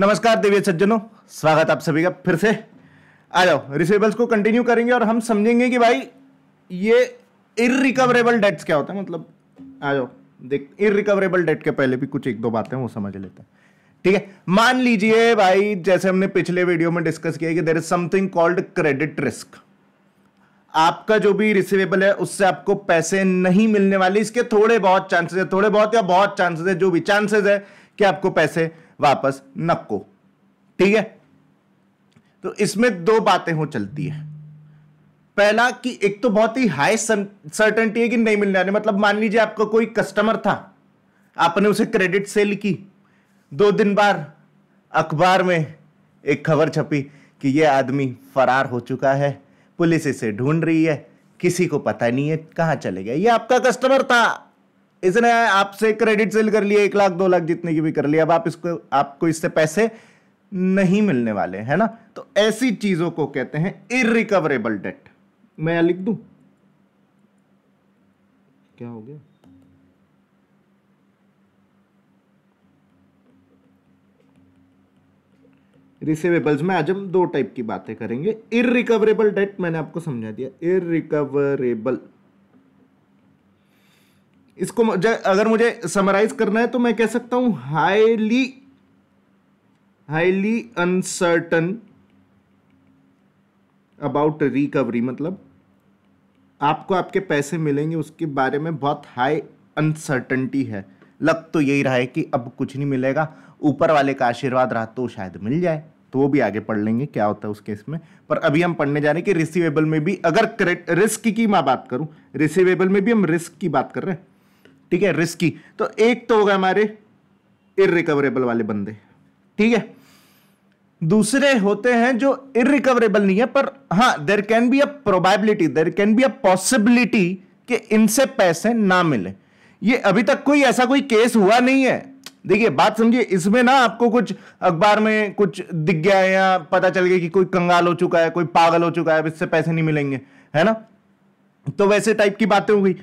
नमस्कार दिव्य सज्जनों स्वागत आप सभी का फिर से आ जाओ रिसेबल्स को कंटिन्यू करेंगे और हम समझेंगे कि भाई ये इरिकवरेबल डेट्स क्या होता है मतलब आ जाओ देख इरिकवरेबल डेट के पहले भी कुछ एक दो बातें वो समझ लेते हैं ठीक है मान लीजिए भाई जैसे हमने पिछले वीडियो में डिस्कस किया कि there is something called credit risk आपका जो भी रिसिवेबल है उससे आपको पैसे नहीं मिलने वाले इसके थोड़े बहुत चांसेस है थोड़े बहुत या बहुत चांसेस है जो भी चांसेस है कि आपको पैसे वापस नक्को ठीक है तो इसमें दो बातें हो चलती है पहला कि एक तो बहुत ही हाई सर्टेनिटी है कि नहीं मिलने वाले मतलब मान लीजिए आपका कोई कस्टमर था आपने उसे क्रेडिट सेल की दो दिन बाद अखबार में एक खबर छपी कि यह आदमी फरार हो चुका है पुलिस इसे ढूंढ रही है किसी को पता नहीं है कहां चले गए ये आपका कस्टमर था इसने आपसे क्रेडिट सेल कर लिया एक लाख दो लाख जितने की भी कर लिया अब आप इसको आपको इससे पैसे नहीं मिलने वाले है ना तो ऐसी चीजों को कहते हैं इरिकवरेबल डेट मैं यहां लिख दू क्या हो गया रिसीवेबल्स में आज हम दो टाइप की बातें करेंगे इरिकवरेबल डेट मैंने आपको समझा दिया इरिकवरेबल इसको अगर मुझे समराइज करना है तो मैं कह सकता हूं highly highly uncertain about recovery मतलब आपको आपके पैसे मिलेंगे उसके बारे में बहुत हाई अनसर्टनटी है लग तो यही रहा है कि अब कुछ नहीं मिलेगा ऊपर वाले का आशीर्वाद रहा तो शायद मिल जाए तो वो भी आगे पढ़ लेंगे क्या होता है उस केस में पर अभी हम पढ़ने जा रहे हैं कि रिसीवेबल में भी अगर रिस्क की मैं बात करूं रिसीवेबल में भी हम रिस्क की बात कर रहे हैं ठीक है रिस्की तो एक तो हो गए हमारे इरिकवरेबल वाले बंदे ठीक है दूसरे होते हैं जो इरिकवरेबल नहीं है पर हाँ there can be a probability there can be a possibility कि इनसे पैसे ना मिले ये अभी तक कोई ऐसा कोई केस हुआ नहीं है देखिए बात समझिए इसमें ना आपको कुछ अखबार में कुछ दिख गया है या पता चल गया कि कोई कंगाल हो चुका है कोई पागल हो चुका है इससे पैसे नहीं मिलेंगे है ना तो वैसे टाइप की बातें हो गई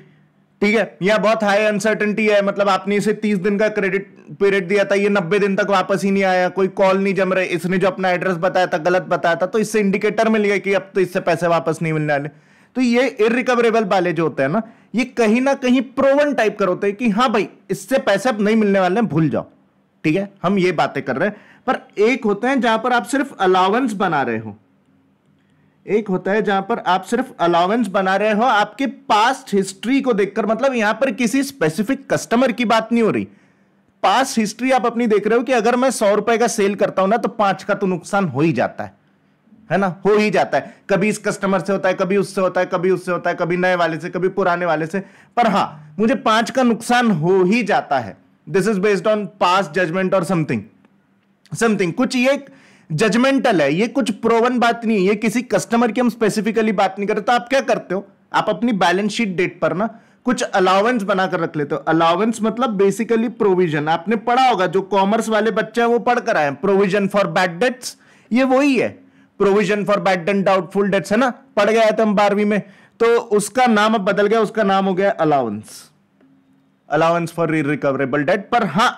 ठीक है या बहुत हाई अनसर्टेंटी है मतलब आपने इसे तीस दिन का क्रेडिट पीरियड दिया था ये नब्बे दिन तक वापस ही नहीं आया कोई कॉल नहीं जम रहे इसने जो अपना एड्रेस बताया था गलत बताया था तो इससे इंडिकेटर मिल गया कि अब तो इससे पैसे वापस नहीं मिलने वाले तो ये इरिकवरेबल वाले जो होते हैं ना ये कहीं ना कहीं प्रोवन टाइप कर होते हैं कि हाँ भाई इससे पैसे अब नहीं मिलने वाले हैं भूल जाओ ठीक है हम ये बातें कर रहे हैं पर एक होते हैं जहां पर आप सिर्फ अलाउंस बना रहे हो एक होता है जहां पर आप सिर्फ अलाउेंस बना रहे हो आपके पास्ट हिस्ट्री को देखकर मतलब यहां पर किसी स्पेसिफिक कस्टमर की बात नहीं हो रही पास्ट हिस्ट्री आप अपनी देख रहे हो कि अगर मैं सौ रुपए का सेल करता हूं ना तो पांच का तो नुकसान हो ही जाता है है ना हो ही जाता है कभी इस कस्टमर से होता है कभी उससे होता है कभी उससे होता है कभी नए वाले से कभी पुराने वाले से पर हाँ मुझे पांच का नुकसान हो ही जाता है this is based on past judgement और समथिंग समथिंग कुछ ये जजमेंटल है ये कुछ प्रोवन बात नहीं है ये किसी कस्टमर की हम स्पेसिफिकली बात नहीं करते तो आप क्या करते हो आप अपनी बैलेंस शीट डेट पर ना कुछ अलाउंस बनाकर रख लेते हो अलाउंस मतलब बेसिकली प्रोविजन आपने पढ़ा होगा जो कॉमर्स वाले बच्चे हैं वो पढ़कर आए प्रोविजन फॉर बैड डेट्स ये वही है provision for bad and doubtful debts है ना पढ़ गया था हम बारहवीं में तो उसका नाम अब बदल गया उसका नाम हो गया allowance allowance for irrecoverable debt पर हाँ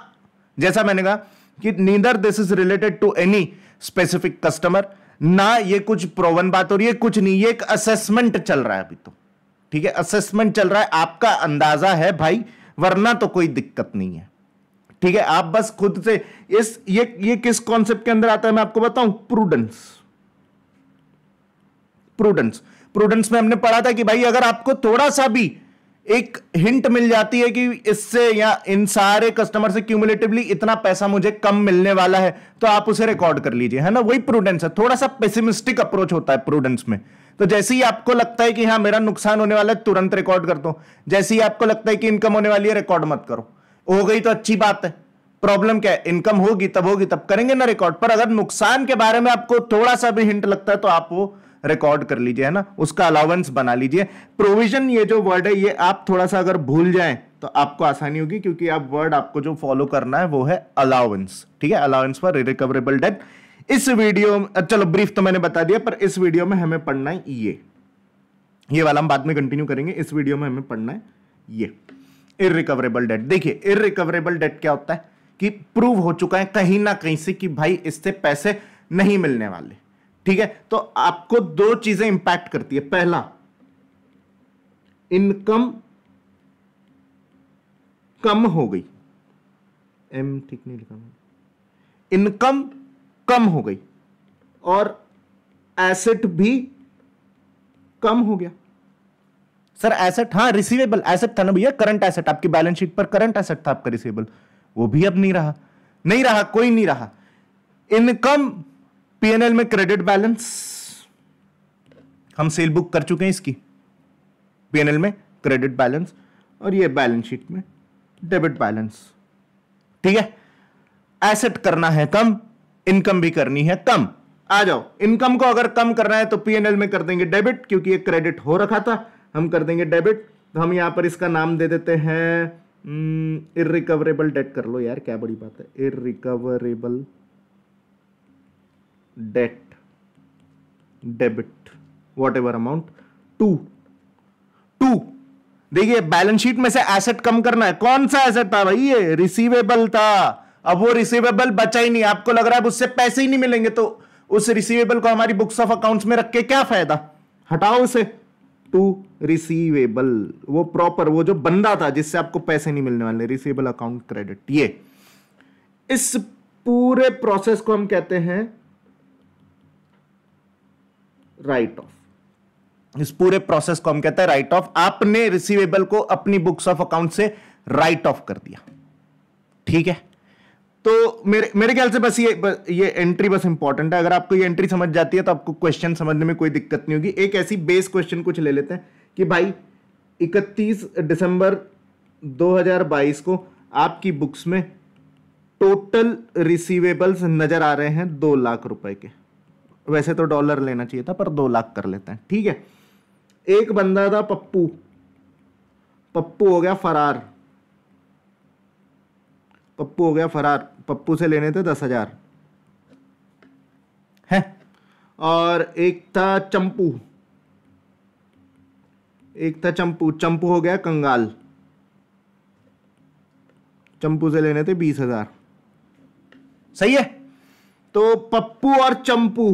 जैसा मैंने कहा कि neither this is related to any specific customer ना ये कुछ प्रोवन बात हो रही है कुछ नहीं ये एक असेसमेंट चल रहा है अभी तो ठीक है असेसमेंट चल रहा है आपका अंदाजा है भाई वरना तो कोई दिक्कत नहीं है ठीक है आप बस खुद से इस ये ये किस कॉन्सेप्ट के अंदर आता है मैं आपको बताऊं प्रूडेंस प्रूडेंस प्रूडेंस में हमने पढ़ा था कि भाई अगर आपको थोड़ा सा भी एक हिंट मिल जाती है कि इससे या इन सारे कस्टमर से क्यूमुलेटिवली इतना पैसा मुझे कम मिलने वाला है तो आप उसे रिकॉर्ड कर लीजिए है ना वही प्रूडेंस है थोड़ा सा पेसिमिस्टिक अप्रोच होता है प्रूडेंस में तो जैसे ही आपको लगता है कि हाँ मेरा नुकसान होने वाला है तुरंत रिकॉर्ड कर दो जैसे ही आपको लगता है कि इनकम होने वाली है रिकॉर्ड मत करो हो गई तो अच्छी बात है प्रॉब्लम क्या है इनकम होगी तब होगी तब करेंगे ना रिकॉर्ड पर अगर नुकसान के बारे में आपको थोड़ा सा भी हिंट लगता है तो आप वो रिकॉर्ड कर लीजिए है ना उसका अलाउंस बना लीजिए प्रोविजन ये जो वर्ड है ये आप थोड़ा सा अगर भूल जाए तो आपको आसानी होगी क्योंकि आप वर्ड आपको जो फॉलो करना है वो है अलाउंस ठीक है अलाउंस फॉर रिकवरेबल डेट इस वीडियो चलो ब्रीफ तो मैंने बता दिया पर इस वीडियो में हमें पढ़ना है ये ये वाला हम बाद में कंटिन्यू करेंगे इस वीडियो में हमें पढ़ना है ये इरिकवरेबल डेट देखिए इरिकवरेबल डेट क्या होता है कि प्रूव हो चुका है कहीं ना कहीं से कि भाई इससे पैसे नहीं मिलने वाले ठीक है तो आपको दो चीजें इंपैक्ट करती है पहला इनकम कम हो गई एम ठीक नहीं लिखा इनकम कम हो गई और एसेट भी कम हो गया सर एसेट हाँ रिसीवेबल एसेट था ना भैया करंट एसेट आपकी बैलेंस शीट पर करंट एसेट था आपका रिसीवेबल वो भी अब नहीं रहा नहीं रहा कोई नहीं रहा इनकम पीएनएल में क्रेडिट बैलेंस हम सेल बुक कर चुके हैं इसकी पीएनएल में क्रेडिट बैलेंस और ये बैलेंस शीट में डेबिट बैलेंस ठीक है एसेट करना है कम इनकम भी करनी है कम आ जाओ इनकम को अगर कम करना है तो पीएनएल में कर देंगे डेबिट क्योंकि ये क्रेडिट हो रखा था हम कर देंगे डेबिट तो हम यहां पर इसका नाम दे देते हैं इरिकवरेबल हम्म, डेट कर लो यार क्या बड़ी बात है irrecoverable debt debit whatever amount to to देखिए बैलेंस शीट में से एसेट कम करना है कौन सा एसेट था भाई ये रिसीवेबल था अब वो रिसीवेबल बचा ही नहीं आपको लग रहा है उससे पैसे ही नहीं मिलेंगे तो उस रिसीवेबल को हमारी बुक्स ऑफ अकाउंट्स में रख के क्या फायदा हटाओ उसे टू रिसीवेबल वो प्रॉपर वो जो बंदा था जिससे आपको पैसे नहीं मिलने वाले रिसीवेबल अकाउंट क्रेडिट ये इस पूरे प्रोसेस को हम कहते हैं राइट ऑफ इस पूरे प्रोसेस को हम कहते हैं राइट ऑफ आपने रिसीवेबल को अपनी बुक्स ऑफ अकाउंट से राइट ऑफ कर दिया ठीक है तो मेरे मेरे ख्याल से बस ये बस ये एंट्री बस इंपॉर्टेंट है अगर आपको ये एंट्री समझ जाती है तो आपको क्वेश्चन समझने में कोई दिक्कत नहीं होगी एक ऐसी बेस क्वेश्चन कुछ ले लेते हैं कि भाई 31 दिसंबर 2022 को आपकी बुक्स में टोटल रिसीवेबल्स नज़र आ रहे हैं दो लाख रुपए के वैसे तो डॉलर लेना चाहिए था पर दो लाख कर लेते हैं ठीक है एक बंदा था पप्पू पप्पू हो गया फरार पप्पू हो गया फरार पप्पू से लेने थे दस हजार है और एक था चंपू एक था चंपू चंपू हो गया कंगाल चंपू से लेने थे बीस हजार सही है तो पप्पू और चंपू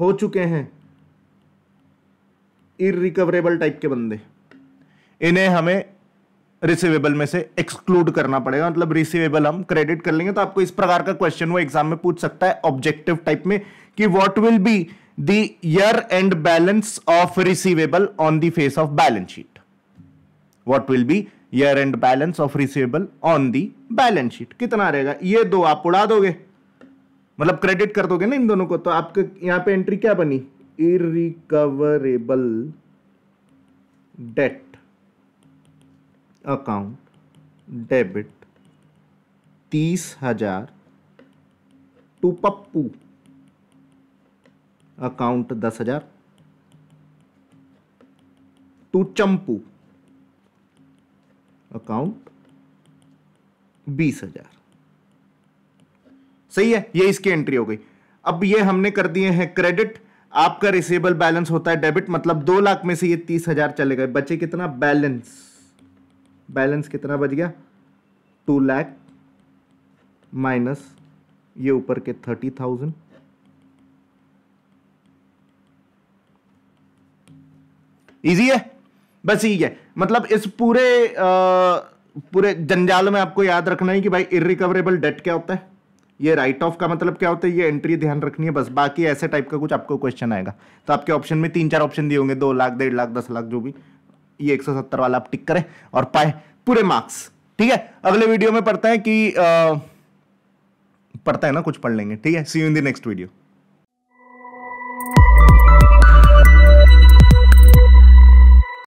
हो चुके हैं इरिकवरेबल टाइप के बंदे इन्हें हमें रिसीवेबल में से एक्सक्लूड करना पड़ेगा मतलब रिसीवेबल हम क्रेडिट कर लेंगे तो आपको इस प्रकार का क्वेश्चन वो एग्जाम में पूछ सकता है ऑब्जेक्टिव टाइप में कि what will be the year end balance of receivable on the face of balance sheet what will be year end balance of receivable on the balance sheet कितना रहेगा ये दो आप उड़ा दोगे मतलब क्रेडिट कर दोगे ना इन दोनों को तो आपके यहाँ पे एंट्री क्या बनी इरिकवरेबल डेट अकाउंट डेबिट तीस हजार टू पप्पू अकाउंट दस हजार टू चंपू अकाउंट बीस हजार सही है ये इसकी एंट्री हो गई अब ये हमने कर दिए हैं क्रेडिट आपका रिसेबल बैलेंस होता है डेबिट मतलब दो लाख में से ये तीस हजार चले गए बचे कितना बैलेंस बैलेंस कितना बच गया टू लाख माइनस ये ऊपर के थर्टी थाउजेंड ईजी है बस यही है मतलब इस पूरे आ, पूरे जंजाल में आपको याद रखना है कि भाई इरिकवरेबल डेट क्या होता है ये राइट ऑफ का मतलब क्या होता है ये एंट्री ध्यान रखनी है बस बाकी ऐसे टाइप का कुछ आपको क्वेश्चन आएगा तो आपके ऑप्शन में तीन चार ऑप्शन दिए होंगे दो लाख डेढ़ लाख दस लाख जो भी ये एक सौ सत्तर वाला आप टिक करें और पाए पूरे मार्क्स ठीक है अगले वीडियो में पढ़ते हैं कि पढ़ता है ना कुछ पढ़ लेंगे ठीक है see you in the next video